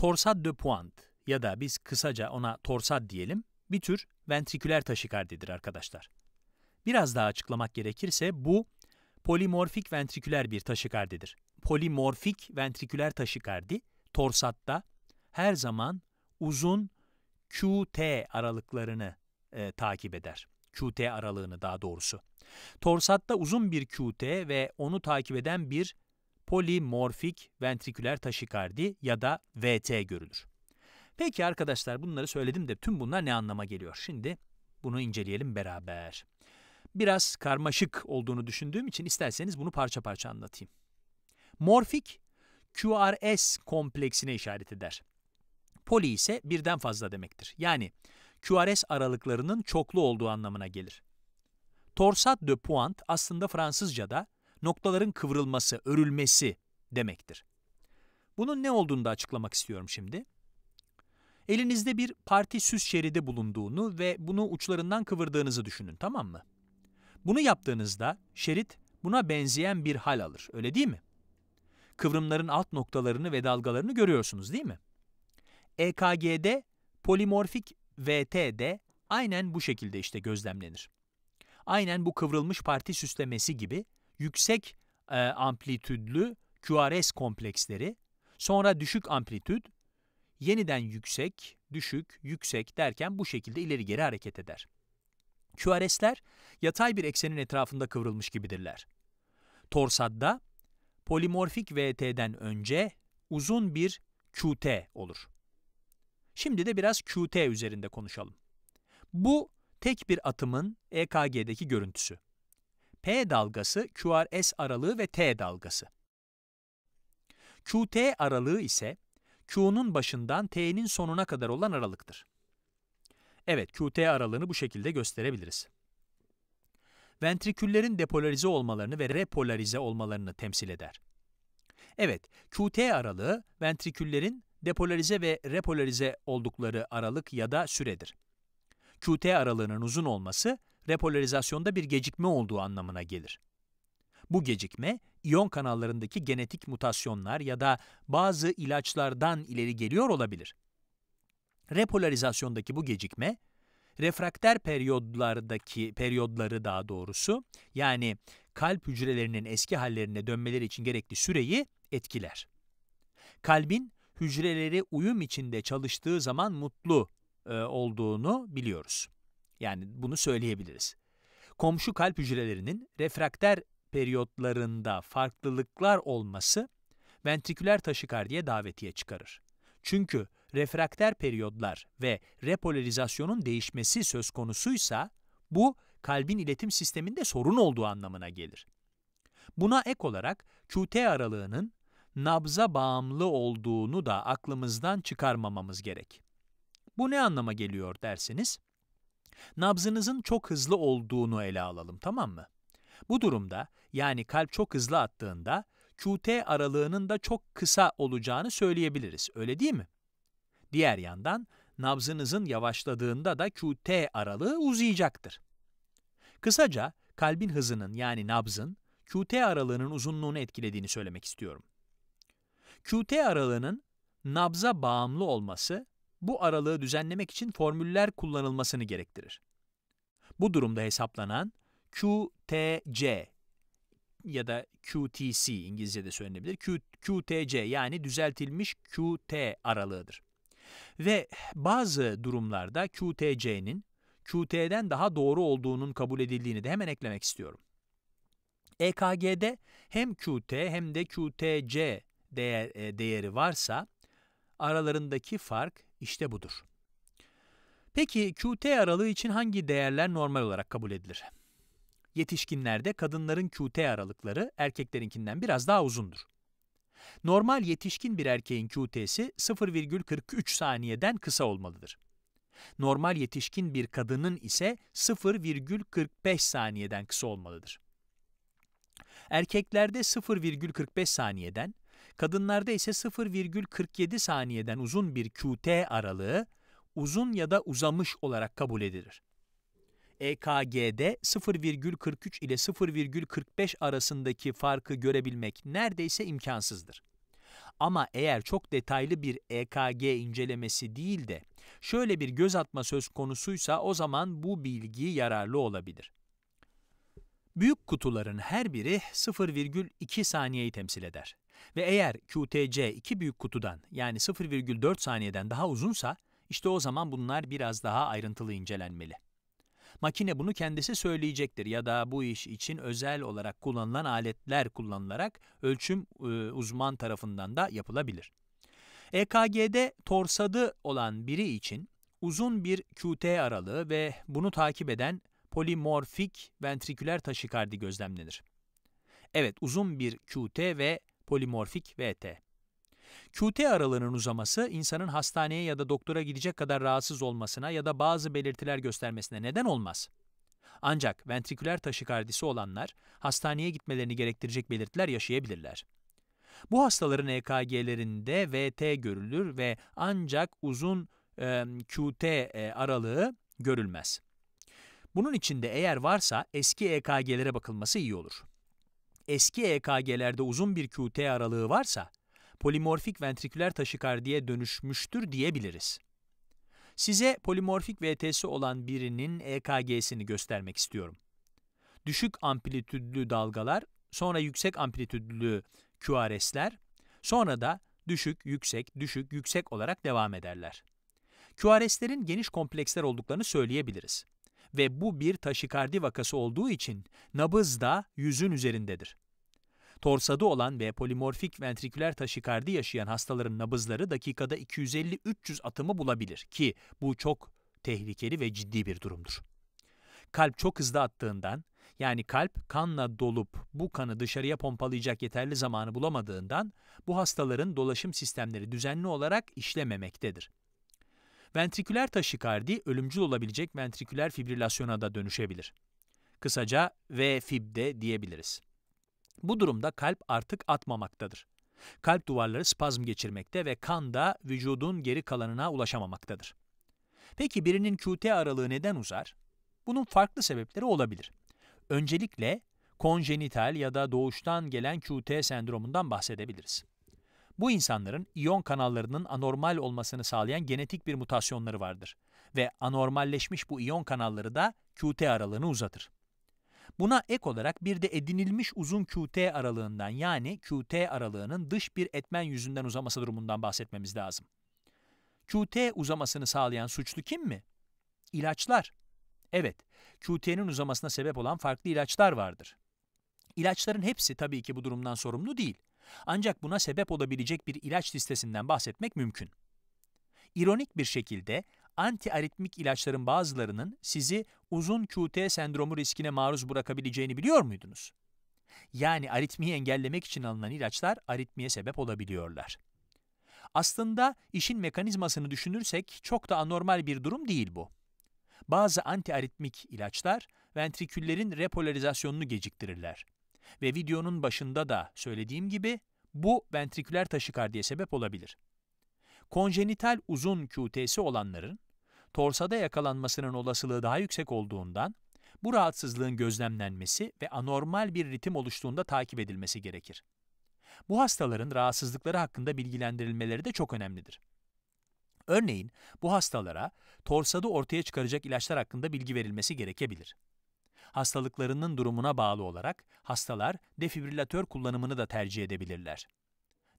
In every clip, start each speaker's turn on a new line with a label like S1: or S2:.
S1: Torsad de Pointe ya da biz kısaca ona torsad diyelim bir tür ventriküler taşikardidir arkadaşlar. Biraz daha açıklamak gerekirse bu polimorfik ventriküler bir taşikardidir. Polimorfik ventriküler taşikardi torsatta her zaman uzun QT aralıklarını e, takip eder. QT aralığını daha doğrusu. Torsatta uzun bir QT ve onu takip eden bir polimorfik ventriküler taşikardi ya da VT görülür. Peki arkadaşlar bunları söyledim de tüm bunlar ne anlama geliyor? Şimdi bunu inceleyelim beraber. Biraz karmaşık olduğunu düşündüğüm için isterseniz bunu parça parça anlatayım. Morfik QRS kompleksine işaret eder. Poli ise birden fazla demektir. Yani QRS aralıklarının çoklu olduğu anlamına gelir. Torsat de Pointe aslında Fransızca'da noktaların kıvrılması, örülmesi demektir. Bunun ne olduğunu da açıklamak istiyorum şimdi. Elinizde bir parti süs şeridi bulunduğunu ve bunu uçlarından kıvırdığınızı düşünün tamam mı? Bunu yaptığınızda şerit buna benzeyen bir hal alır öyle değil mi? Kıvrımların alt noktalarını ve dalgalarını görüyorsunuz değil mi? EKG'de polimorfik VT'de aynen bu şekilde işte gözlemlenir. Aynen bu kıvrılmış parti süslemesi gibi yüksek e, amplitüdlü QRS kompleksleri, sonra düşük amplitüd, yeniden yüksek, düşük, yüksek derken bu şekilde ileri geri hareket eder. QRS'ler yatay bir eksenin etrafında kıvrılmış gibidirler. Torsadda polimorfik VT'den önce uzun bir QT olur. Şimdi de biraz QT üzerinde konuşalım. Bu tek bir atımın EKG'deki görüntüsü. P dalgası, QRS aralığı ve T dalgası. QT aralığı ise Q'nun başından T'nin sonuna kadar olan aralıktır. Evet, QT aralığını bu şekilde gösterebiliriz. Ventriküllerin depolarize olmalarını ve repolarize olmalarını temsil eder. Evet, QT aralığı ventriküllerin depolarize ve repolarize oldukları aralık ya da süredir. QT aralığının uzun olması repolarizasyonda bir gecikme olduğu anlamına gelir. Bu gecikme, iyon kanallarındaki genetik mutasyonlar ya da bazı ilaçlardan ileri geliyor olabilir. Repolarizasyondaki bu gecikme, refrakter periyodlardaki periyodları daha doğrusu, yani kalp hücrelerinin eski hallerine dönmeleri için gerekli süreyi etkiler. Kalbin hücreleri uyum içinde çalıştığı zaman mutlu e, olduğunu biliyoruz. Yani bunu söyleyebiliriz. Komşu kalp hücrelerinin refrakter periyotlarında farklılıklar olması ventriküler taşikardiye davetiye çıkarır. Çünkü refrakter periyodlar ve repolarizasyonun değişmesi söz konusuysa bu kalbin iletim sisteminde sorun olduğu anlamına gelir. Buna ek olarak QT aralığının nabza bağımlı olduğunu da aklımızdan çıkarmamamız gerek. Bu ne anlama geliyor derseniz, Nabzınızın çok hızlı olduğunu ele alalım, tamam mı? Bu durumda, yani kalp çok hızlı attığında, QT aralığının da çok kısa olacağını söyleyebiliriz, öyle değil mi? Diğer yandan, nabzınızın yavaşladığında da QT aralığı uzayacaktır. Kısaca, kalbin hızının yani nabzın, QT aralığının uzunluğunu etkilediğini söylemek istiyorum. QT aralığının nabza bağımlı olması, bu aralığı düzenlemek için formüller kullanılmasını gerektirir. Bu durumda hesaplanan QTC ya da QTC İngilizce'de söylenebilir. Q, QTC yani düzeltilmiş QT aralığıdır. Ve bazı durumlarda QTC'nin QT'den daha doğru olduğunun kabul edildiğini de hemen eklemek istiyorum. EKG'de hem QT hem de QTC değer, e, değeri varsa aralarındaki fark işte budur. Peki QT aralığı için hangi değerler normal olarak kabul edilir? Yetişkinlerde kadınların QT aralıkları erkeklerinkinden biraz daha uzundur. Normal yetişkin bir erkeğin QT'si 0,43 saniyeden kısa olmalıdır. Normal yetişkin bir kadının ise 0,45 saniyeden kısa olmalıdır. Erkeklerde 0,45 saniyeden, Kadınlarda ise 0,47 saniyeden uzun bir QT aralığı uzun ya da uzamış olarak kabul edilir. EKG'de 0,43 ile 0,45 arasındaki farkı görebilmek neredeyse imkansızdır. Ama eğer çok detaylı bir EKG incelemesi değil de şöyle bir göz atma söz konusuysa o zaman bu bilgi yararlı olabilir. Büyük kutuların her biri 0,2 saniyeyi temsil eder. Ve eğer QTC iki büyük kutudan yani 0,4 saniyeden daha uzunsa işte o zaman bunlar biraz daha ayrıntılı incelenmeli. Makine bunu kendisi söyleyecektir ya da bu iş için özel olarak kullanılan aletler kullanılarak ölçüm e, uzman tarafından da yapılabilir. EKG'de torsadı olan biri için uzun bir QT aralığı ve bunu takip eden polimorfik ventriküler taşikardi gözlemlenir. Evet uzun bir QT ve polimorfik VT. QT aralığının uzaması insanın hastaneye ya da doktora gidecek kadar rahatsız olmasına ya da bazı belirtiler göstermesine neden olmaz. Ancak ventriküler taşikardisi olanlar hastaneye gitmelerini gerektirecek belirtiler yaşayabilirler. Bu hastaların EKG'lerinde VT görülür ve ancak uzun e, QT e, aralığı görülmez. Bunun içinde eğer varsa eski EKG'lere bakılması iyi olur eski EKG'lerde uzun bir QT aralığı varsa, polimorfik ventriküler taşikardiye dönüşmüştür diyebiliriz. Size polimorfik VT'si olan birinin EKG'sini göstermek istiyorum. Düşük amplitüdlü dalgalar, sonra yüksek amplitüdlü QRS'ler, sonra da düşük, yüksek, düşük, yüksek olarak devam ederler. QRS'lerin geniş kompleksler olduklarını söyleyebiliriz ve bu bir taşikardi vakası olduğu için nabız da yüzün üzerindedir. Torsadı olan ve polimorfik ventriküler taşikardi yaşayan hastaların nabızları dakikada 250-300 atımı bulabilir ki bu çok tehlikeli ve ciddi bir durumdur. Kalp çok hızlı attığından, yani kalp kanla dolup bu kanı dışarıya pompalayacak yeterli zamanı bulamadığından bu hastaların dolaşım sistemleri düzenli olarak işlememektedir. Ventriküler taşikardi ölümcül olabilecek ventriküler fibrilasyona da dönüşebilir. Kısaca VFib'de diyebiliriz. Bu durumda kalp artık atmamaktadır. Kalp duvarları spazm geçirmekte ve kan da vücudun geri kalanına ulaşamamaktadır. Peki birinin QT aralığı neden uzar? Bunun farklı sebepleri olabilir. Öncelikle konjenital ya da doğuştan gelen QT sendromundan bahsedebiliriz. Bu insanların iyon kanallarının anormal olmasını sağlayan genetik bir mutasyonları vardır ve anormalleşmiş bu iyon kanalları da QT aralığını uzatır. Buna ek olarak bir de edinilmiş uzun QT aralığından yani QT aralığının dış bir etmen yüzünden uzaması durumundan bahsetmemiz lazım. QT uzamasını sağlayan suçlu kim mi? İlaçlar. Evet, QT'nin uzamasına sebep olan farklı ilaçlar vardır. İlaçların hepsi tabii ki bu durumdan sorumlu değil. Ancak buna sebep olabilecek bir ilaç listesinden bahsetmek mümkün. İronik bir şekilde antiaritmik ilaçların bazılarının sizi uzun QT sendromu riskine maruz bırakabileceğini biliyor muydunuz? Yani aritmiyi engellemek için alınan ilaçlar aritmiye sebep olabiliyorlar. Aslında işin mekanizmasını düşünürsek çok da anormal bir durum değil bu. Bazı antiaritmik ilaçlar ventriküllerin repolarizasyonunu geciktirirler ve videonun başında da söylediğim gibi bu ventriküler taşikardiye sebep olabilir. Konjenital uzun QT'si olanların torsada yakalanmasının olasılığı daha yüksek olduğundan bu rahatsızlığın gözlemlenmesi ve anormal bir ritim oluştuğunda takip edilmesi gerekir. Bu hastaların rahatsızlıkları hakkında bilgilendirilmeleri de çok önemlidir. Örneğin bu hastalara torsada ortaya çıkaracak ilaçlar hakkında bilgi verilmesi gerekebilir hastalıklarının durumuna bağlı olarak hastalar defibrilatör kullanımını da tercih edebilirler.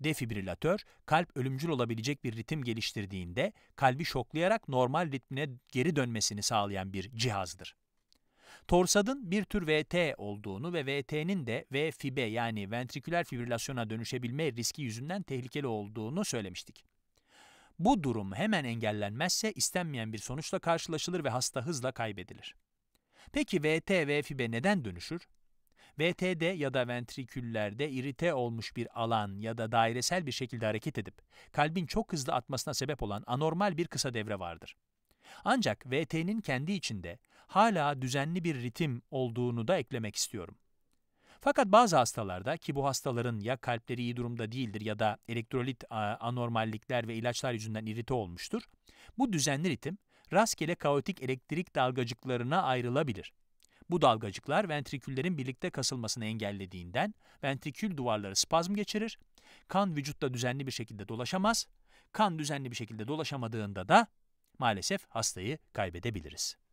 S1: Defibrilatör, kalp ölümcül olabilecek bir ritim geliştirdiğinde kalbi şoklayarak normal ritmine geri dönmesini sağlayan bir cihazdır. Torsadın bir tür VT olduğunu ve VT'nin de VFIB'e yani ventriküler fibrilasyona dönüşebilme riski yüzünden tehlikeli olduğunu söylemiştik. Bu durum hemen engellenmezse istenmeyen bir sonuçla karşılaşılır ve hasta hızla kaybedilir. Peki VT fibe neden dönüşür? VTD ya da ventriküllerde irite olmuş bir alan ya da dairesel bir şekilde hareket edip kalbin çok hızlı atmasına sebep olan anormal bir kısa devre vardır. Ancak VT'nin kendi içinde hala düzenli bir ritim olduğunu da eklemek istiyorum. Fakat bazı hastalarda ki bu hastaların ya kalpleri iyi durumda değildir ya da elektrolit anormallikler ve ilaçlar yüzünden irite olmuştur, bu düzenli ritim rastgele kaotik elektrik dalgacıklarına ayrılabilir. Bu dalgacıklar ventriküllerin birlikte kasılmasını engellediğinden ventrikül duvarları spazm geçirir, kan vücutta düzenli bir şekilde dolaşamaz, kan düzenli bir şekilde dolaşamadığında da maalesef hastayı kaybedebiliriz.